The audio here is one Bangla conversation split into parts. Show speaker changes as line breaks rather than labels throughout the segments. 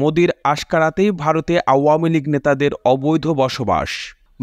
মোদির আশকারাতেই ভারতে আওয়ামী লীগ নেতাদের অবৈধ বসবাস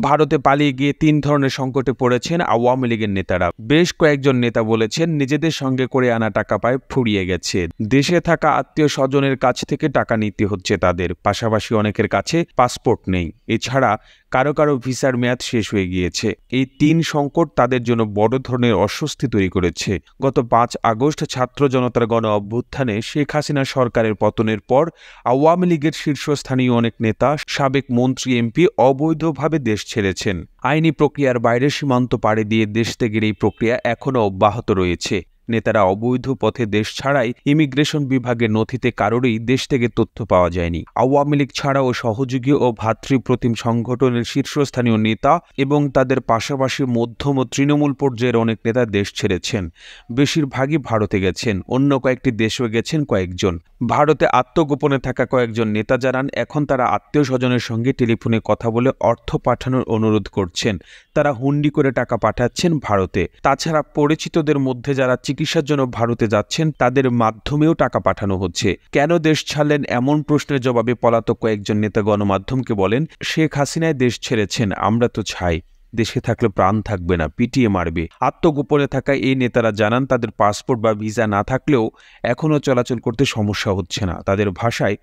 ভারতে পালিয়ে গিয়ে তিন ধরনের সংকটে পড়েছেন আওয়ামী লীগের নেতারা বেশ কয়েকজন নেতা বলেছেন নিজেদের সঙ্গে করে আনা টাকা পায় ফুরিয়ে গেছে দেশে থাকা আত্মীয় স্বজনের কাছ থেকে টাকা নিতে হচ্ছে তাদের পাশাপাশি অনেকের কাছে পাসপোর্ট নেই এছাড়া কারো কারো ভিসার মেয়াদ শেষ হয়ে গিয়েছে এই তিন সংকট তাদের জন্য বড় ধরনের অস্বস্তি তৈরি করেছে গত পাঁচ আগস্ট ছাত্র জনতার গণ অভ্যুত্থানে শেখ হাসিনা সরকারের পতনের পর আওয়ামী লীগের শীর্ষস্থানীয় অনেক নেতা সাবেক মন্ত্রী এমপি অবৈধভাবে দেশ ছেড়েছেন আইনি প্রক্রিয়ার বাইরে সীমান্ত পাড়ে দিয়ে দেশ ত্যাগের এই প্রক্রিয়া এখনও অব্যাহত রয়েছে নেতারা অবৈধ পথে দেশ ছাড়াই ইমিগ্রেশন বিভাগের নথিতে কারোরই দেশ থেকে তথ্য পাওয়া যায়নি আওয়ামী লীগ ছাড়াও সহযোগী ও ভাতৃপ্রতিম সংগঠনের শীর্ষস্থানীয় নেতা এবং তাদের পাশাপাশি মধ্যম ও তৃণমূল পর্যায়ের অনেক নেতা দেশ ছেড়েছেন বেশিরভাগই ভারতে গেছেন অন্য কয়েকটি দেশেও গেছেন কয়েকজন ভারতে আত্মগোপনে থাকা কয়েকজন নেতা জানান এখন তারা আত্মীয় স্বজনের সঙ্গে টেলিফোনে কথা বলে অর্থ পাঠানোর অনুরোধ করছেন তারা হুন্ডি করে টাকা পাঠাচ্ছেন ভারতে তাছাড়া পরিচিতদের মধ্যে যারা চিকিৎসার জন্য ভারতে যাচ্ছেন তাদের মাধ্যমেও টাকা পাঠানো হচ্ছে কেন দেশ ছাড়লেন এমন প্রশ্নের জবাবে পলাতক কয়েকজন নেতা গণমাধ্যমকে বলেন শেখ হাসিনায় দেশ ছেড়েছেন আমরা তো ছাই দেশে থাকলে প্রাণ থাকবে না পিটিয়ে মারবে আত্মগোপনে থাকা এই নেতারা জানান তাদের পাসপোর্ট বা ভিসা না থাকলেও এখনও চলাচল করতে সমস্যা হচ্ছে না তাদের ভাষায়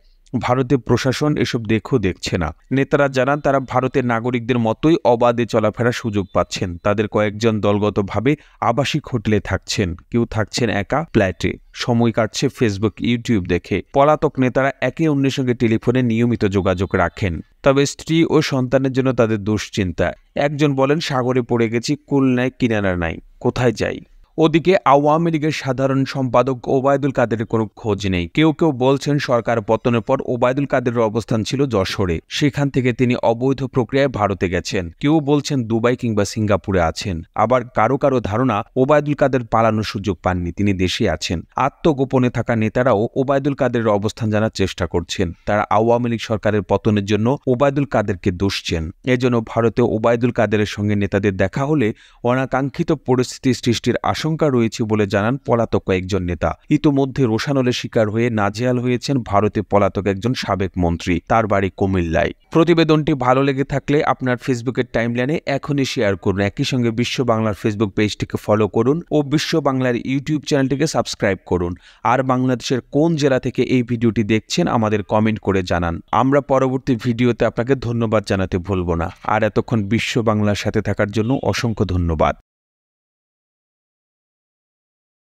ভারতের প্রশাসন এসব দেখেও দেখছে না নেতারা জানান তারা ভারতের নাগরিকদের মতোই অবাধে চলাফেরার সুযোগ পাচ্ছেন তাদের কয়েকজন দলগতভাবে আবাসিক হোটেলে থাকছেন কেউ থাকছেন একা ফ্ল্যাটে সময় কাটছে ফেসবুক ইউটিউব দেখে পলাতক নেতারা একে অন্যের সঙ্গে টেলিফোনে নিয়মিত যোগাযোগ রাখেন তবে স্ত্রী ও সন্তানের জন্য তাদের দুশ্চিন্তা একজন বলেন সাগরে পড়ে গেছি কুল নাই কিনারা নাই কোথায় যাই ওদিকে আওয়ামী লীগের সাধারণ সম্পাদক ওবায়দুল কাদেরের কোনো খোঁজ নেই কেউ কেউ বলছেন সরকার পতনের পর ওবায়দুল কাদের অবস্থান ছিল যশোরে সেখান থেকে তিনি অবৈধ প্রক্রিয়ায় ভারতে গেছেন কেউ বলছেন দুবাই কিংবা সিঙ্গাপুরে আছেন আবার কারো কারো ধারণা ওবায়দুল কাদের পালানোর সুযোগ পাননি তিনি দেশে আছেন আত্মগোপনে থাকা নেতারাও ওবায়দুল কাদের অবস্থান জানার চেষ্টা করছেন তারা আওয়ামী লীগ সরকারের পতনের জন্য ওবায়দুল কাদেরকে দোষছেন এজন্য ভারতে ওবায়দুল কাদেরের সঙ্গে নেতাদের দেখা হলে অনাকাঙ্ক্ষিত পরিস্থিতি সৃষ্টির আশা আশঙ্কা রয়েছে বলে জানান পলাতক কয়েকজন নেতা ইতোমধ্যে রোশানলের শিকার হয়ে নাজেয়াল হয়েছেন ভারতে পলাতক একজন সাবেক মন্ত্রী তার বাড়ি কুমিল্লায় প্রতিবেদনটি ভালো লেগে থাকলে আপনার ফেসবুকের টাইমলাইনে এখনই শেয়ার করুন একই সঙ্গে বিশ্ব বাংলার ফেসবুক পেজটিকে ফলো করুন ও বিশ্ব বাংলার ইউটিউব চ্যানেলটিকে সাবস্ক্রাইব করুন আর বাংলাদেশের কোন জেলা থেকে এই ভিডিওটি দেখছেন আমাদের কমেন্ট করে জানান আমরা পরবর্তী ভিডিওতে আপনাকে ধন্যবাদ জানাতে ভুলব না আর এতক্ষণ বিশ্ব বাংলার সাথে থাকার জন্য অসংখ্য ধন্যবাদ